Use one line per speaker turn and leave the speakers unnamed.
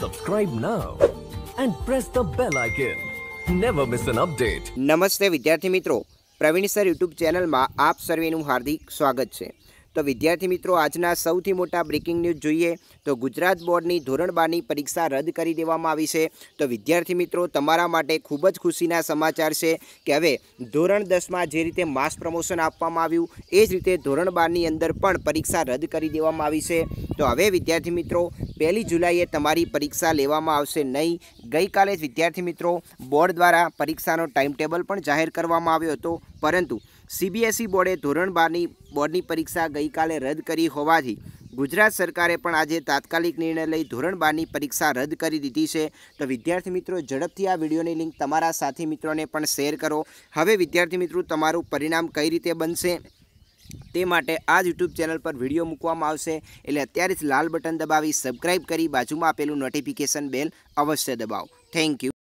Subscribe now and press the bell icon. Never miss an update.
નમસ્તે વિદ્યાર્થી મિત્રો Pravin sir YouTube ચેનલમાં આપ સર્વેનું હાર્દિક સ્વાગત છે તો વિદ્યાર્થી મિત્રો આજના સૌથી મોટા બ્રેકિંગ ન્યૂઝ જોઈએ તો ગુજરાત બોર્ડની ધોરણ બારની પરીક્ષા રદ કરી દેવામાં આવી છે તો વિદ્યાર્થી મિત્રો તમારા માટે ખૂબ જ ખુશીના સમાચાર છે કે હવે ધોરણ દસમાં જે રીતે માસ પ્રમોશન આપવામાં આવ્યું એ જ રીતે ધોરણ બારની અંદર પણ પરીક્ષા રદ કરી દેવામાં આવી છે તો હવે વિદ્યાર્થી મિત્રો પહેલી જુલાઈએ તમારી પરીક્ષા લેવામાં આવશે નહીં ગઈકાલે જ વિદ્યાર્થી મિત્રો બોર્ડ દ્વારા પરીક્ષાનો ટાઈમ ટેબલ પણ જાહેર કરવામાં આવ્યો હતો પરંતુ સીબીએસઈ બોર્ડે ધોરણ બારની બોર્ડની પરીક્ષા ગઈકાલે રદ કરી હોવાથી ગુજરાત સરકારે પણ આજે તાત્કાલિક નિર્ણય લઈ ધોરણ બારની પરીક્ષા રદ કરી દીધી છે તો વિદ્યાર્થી મિત્રો ઝડપથી આ વિડીયોની લિંક તમારા સાથી મિત્રોને પણ શેર કરો હવે વિદ્યાર્થી મિત્રો તમારું પરિણામ કઈ રીતે બનશે તે માટે આ જ યુટ્યુબ ચેનલ પર વિડીયો મૂકવામાં આવશે એટલે અત્યારે જ લાલ બટન દબાવી સબસ્ક્રાઈબ કરી બાજુમાં આપેલું નોટિફિકેશન બેલ અવશ્ય દબાવો થેન્ક યુ